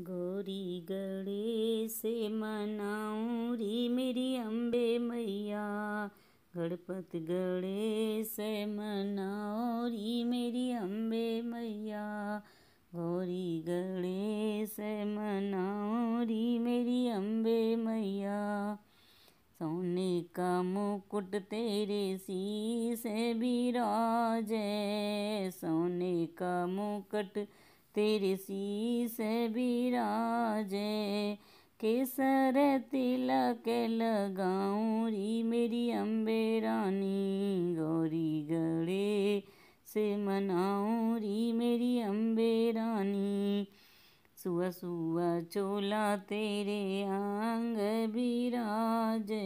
गौरी गणेश मनाऊं री मेरी अम्बे मैया गणपत गणेश मनाओ री मेरी अम्बे मैया गौरी गणेश मनाओ री मेरी अम्बे मैया सोने का मुकुट तेरे सी से बिराजे सोने का मुकुट तेरे शीस बिराजे केसर तिलक लगाऊं री मेरी अम्बेरानी गौरी गड़े से मनाऊरी मेरी अम्बेरानी रानी सुबह चोला तेरे आंग बिराजे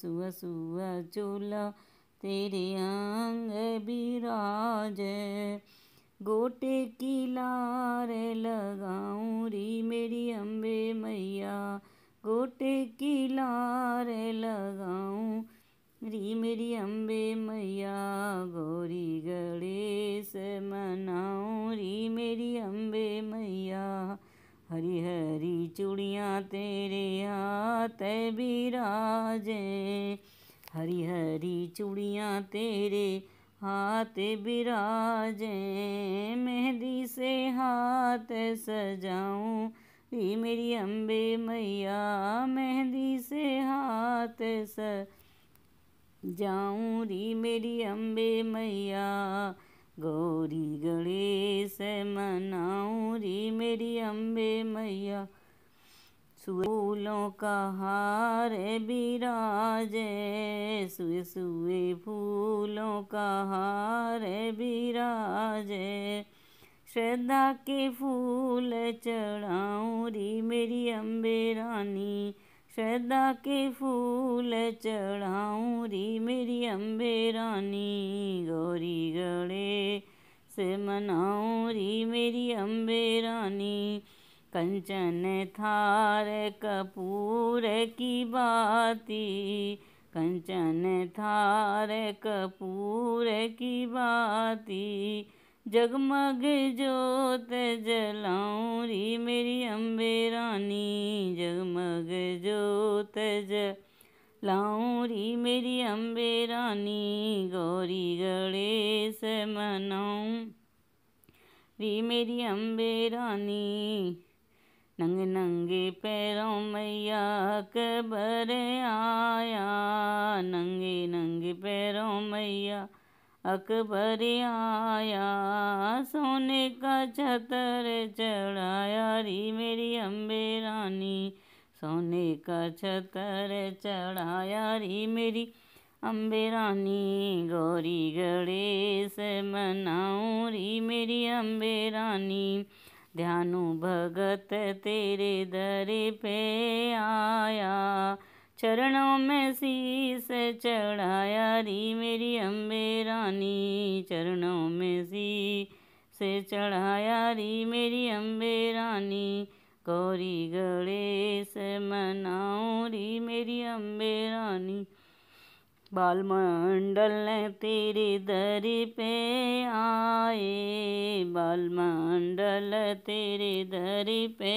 सुबह सुबह चोला तेरे आंग बिराजे गोटे की लार लगाऊं री मेरी अम्बे मैया गोटे की लार लगाऊं री मेरी अम्बे मैया गौरी गणेश मनाऊं री मेरी अम्बे मैया हरी हरी चूड़ियाँ तेरे हाथ बिराजे हरी हरी चूड़ियाँ तेरे हाथ बिराजे मेहंदी से हाथ सजाऊं री मेरी अम्बे मैया मेहंदी से हाथ स जाऊँ री मेरी अम्बे मैया गौरी गणेश मनाऊं री मेरी अम्बे मैया सुलों का हार बिराजे सुए सुए फूलों का हार बिराजे श्रद्धा के फूल चढ़ाऊँ री मेरी अम्बे रानी श्रद्धा के फूल चढ़ाऊँ री मेरी अम्बे रानी गौरी गड़े से मनाऊँ री मेरी अम्बे रानी कंचन थार कपूर की बाती कंचन थार कपूर की बाती जगमग जोत जलाऊरी मेरी अम्बे रानी जगमग जोत ज री मेरी अम्बे रानी गौरी गणेश मनाऊं री मेरी अम्बे रानी नंग नंगे पैरों मैया अकबर आया नंगे नंगे पैरों मैया अकबर आया सोने का छतर चढ़ाया री मेरी अम्बे रानी सोने का छतर चढ़ाया री मेरी अम्बे रानी गौरी गणेश मनाऊ री मेरी अम्बे रानी ध्यानु भगत तेरे दर पे आया चरणों में शीस चढ़ाया री मेरी अम्बे रानी चरणों में सी से चढ़ाया री मेरी अम्बे रानी गौरी गणेश मनाऊँ री मेरी अम्बे रानी मंडल ने तेरे दर पे आ काल मंडल तेरे दर पे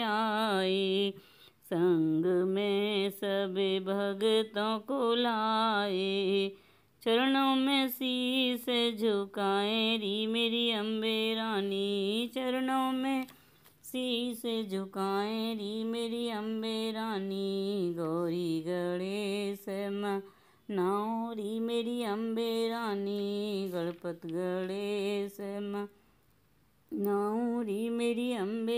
आई संग में सभी भगतों को लाए चरणों में शीस झुकाए री मेरी अम्बे रानी चरणों में शीस झुकाए री मेरी अम्बे रानी गौरी गणेश माँ नाव री मेरी अम्बे रानी गणपत गणेश माँ नौरी मेरी अम्बे